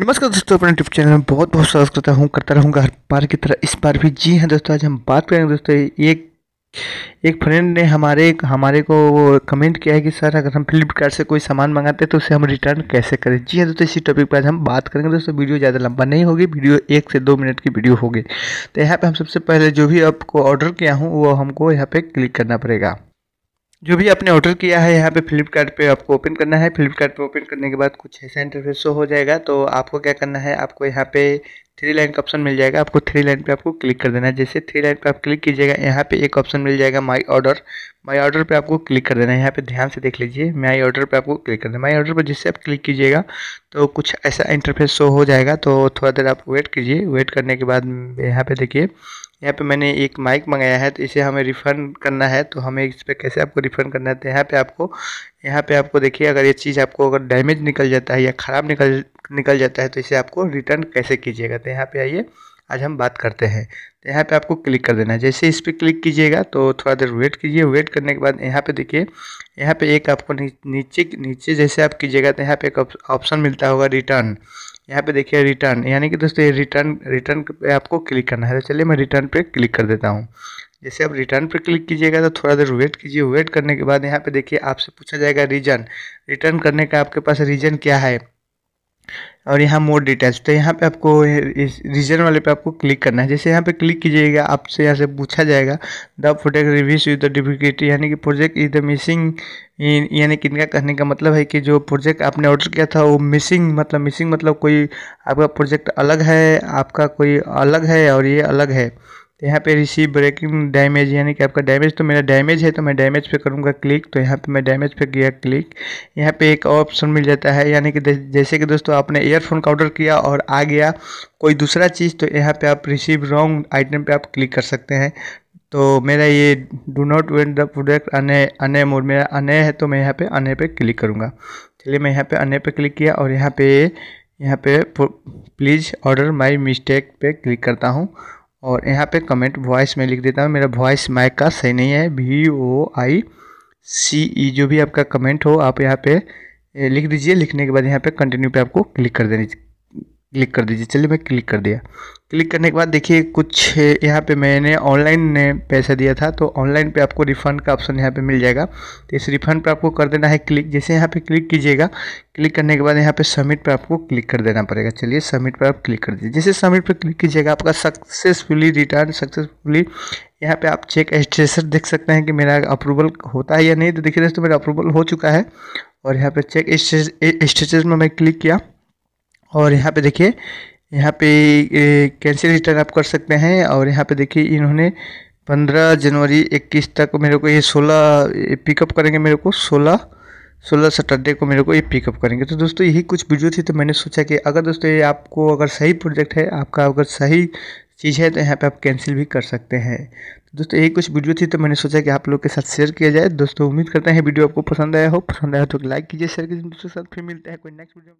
नमस्कार दोस्तों अपने यूट्यूब चैनल में बहुत बहुत स्वागत करता हूँ करता रहूँगा हर बार की तरह इस बार भी जी हाँ दोस्तों आज हम बात करेंगे दोस्तों एक एक फ्रेंड ने हमारे हमारे को वो कमेंट किया है कि सर अगर हम फ्लिपकार्ट से कोई सामान मंगाते हैं तो उसे हम रिटर्न कैसे करें जी हाँ दोस्तों इसी टॉपिक पर आज हम बात करेंगे दोस्तों वीडियो ज़्यादा लंबा नहीं होगी वीडियो एक से दो मिनट की वीडियो होगी तो यहाँ पर हम सबसे पहले जो भी आपको ऑर्डर किया हूँ वो हमको यहाँ पर क्लिक करना पड़ेगा जो भी आपने ऑर्डर किया है यहाँ पे फ्लिपकार्ट पे आपको ओपन करना है फ्लिपकार्ट पे ओपन करने के बाद कुछ ऐसा इंटरफेस शो हो जाएगा तो आपको क्या करना है आपको यहाँ पे थ्री लाइन का ऑप्शन मिल जाएगा आपको थ्री लाइन पे आपको क्लिक कर देना है जैसे थ्री लाइन पे आप क्लिक कीजिएगा यहाँ पे एक ऑप्शन मिल जाएगा माय ऑर्डर माय ऑर्डर पे आपको क्लिक कर देना है यहाँ पे ध्यान से देख लीजिए माय ऑर्डर पे आपको क्लिक करना है माय ऑर्डर पर जिससे आप क्लिक कीजिएगा तो कुछ ऐसा इंटरफेस शो हो जाएगा तो थोड़ा देर आप वेट कीजिए वेट करने के बाद यहाँ पर देखिए यहाँ पे मैंने एक माइक मंगाया है तो इसे हमें रिफ़ंड करना है तो हमें इस पर कैसे आपको रिफ़ंड करना है तो यहाँ पे आपको यहाँ पे आपको देखिए अगर ये चीज़ आपको अगर डैमेज निकल जाता है या ख़राब निकल निकल जाता है तो इसे आपको रिटर्न कैसे कीजिएगा तो यहाँ पे आइए आज हम बात करते हैं तो यहाँ पे आपको क्लिक कर देना है जैसे इस पर क्लिक कीजिएगा तो थोड़ा देर वेट कीजिए वेट करने के बाद यहाँ पे देखिए यहाँ पे एक आपको नीचे नीचे जैसे आप कीजिएगा तो यहाँ पे एक ऑप्शन मिलता होगा रिटर्न यहाँ पे देखिए रिटर्न यानी कि दोस्तों ये रिटर्न रिटर्न पे आपको क्लिक करना है तो चलिए मैं रिटर्न पे क्लिक कर देता हूँ जैसे आप रिटर्न पर क्लिक कीजिएगा तो थोड़ा देर वेट कीजिए वेट करने के बाद यहाँ पे देखिए आपसे पूछा जाएगा रीजन रिटर्न करने का आपके पास रीजन क्या है और यहाँ मोर डिटेल्स तो यहाँ पे आपको इस रीजन वाले पे आपको क्लिक करना है जैसे यहाँ पे क्लिक कीजिएगा आपसे यहाँ से पूछा जाएगा the project reviews with the difficulty यानी कि प्रोजेक्ट इज द मिसिंग यानी कि इनका कहने का मतलब है कि जो प्रोजेक्ट आपने ऑर्डर किया था वो मिसिंग मतलब मिसिंग मतलब कोई आपका प्रोजेक्ट अलग है आपका कोई अलग है और ये अलग है तो यहाँ पे रिसीव ब्रेकिंग डैमेज यानी कि आपका डैमेज तो मेरा डैमेज है तो मैं डैमेज पे करूँगा क्लिक तो यहाँ पे मैं डैमेज पे किया क्लिक यहाँ पे एक ऑप्शन मिल जाता है यानी कि जैसे कि दोस्तों आपने ईयरफोन का ऑर्डर किया और आ गया कोई दूसरा चीज़ तो यहाँ पे आप रिसीव रॉन्ग आइटम पे आप क्लिक कर सकते हैं तो मेरा ये do not went the product any any mode मेरा अने है तो मैं यहाँ पर अने पे क्लिक करूँगा चलिए मैं यहाँ पर अने पे क्लिक किया और यहाँ पे यहाँ पे प्लीज़ ऑर्डर माई मिस्टेक पे क्लिक करता हूँ और यहाँ पे कमेंट वॉइस में लिख देता हूँ मेरा वॉइस माइक का सही नहीं है वी ओ आई सी ई जो भी आपका कमेंट हो आप यहाँ पे लिख दीजिए लिखने के बाद यहाँ पे कंटिन्यू पे आपको क्लिक कर देना क्लिक कर दीजिए चलिए मैं क्लिक कर दिया क्लिक करने के बाद देखिए कुछ यहाँ पे मैंने ऑनलाइन ने पैसा दिया था तो ऑनलाइन पे आपको रिफ़ंड का ऑप्शन यहाँ पे मिल जाएगा तो इस रिफ़ंड पर आपको कर देना है क्लिक जैसे यहाँ पे क्लिक कीजिएगा क्लिक करने के बाद यहाँ पे सबमिट पर आपको क्लिक कर देना पड़ेगा चलिए सबमिट पर आप क्लिक कर दीजिए जैसे सबमिट पर क्लिक कीजिएगा आपका सक्सेसफुली रिटर्न सक्सेसफुली यहाँ पर आप चेक स्टेटस देख सकते हैं कि मेरा अप्रूवल होता है या नहीं तो देखिए दोस्तों मेरा अप्रूवल हो चुका है और यहाँ पर चेक स्टेटस में मैं क्लिक किया और यहाँ पे देखिए यहाँ पे कैंसिल रिटर्न आप कर सकते हैं और यहाँ पे देखिए इन्होंने पंद्रह जनवरी इक्कीस तक मेरे को ये सोलह पिकअप करेंगे मेरे को सोलह सोलह सैटरडे को मेरे को ये पिकअप करेंगे तो दोस्तों यही कुछ वीडियो थी तो मैंने सोचा कि अगर दोस्तों ये आपको अगर सही प्रोजेक्ट है आपका अगर सही चीज़ है तो यहाँ पे आप कैंसिल भी कर सकते हैं तो दोस्तों यही कुछ वीडियो थी तो मैंने सोचा कि आप लोग के साथ शेयर किया जाए दोस्तों उम्मीद करते हैं वीडियो आपको पसंद आया हो पसंद आया तो लाइक कीजिए शेयर कीजिए दोस्तों के साथ फिर मिलते हैं कोई नेक्स्ट वीडियो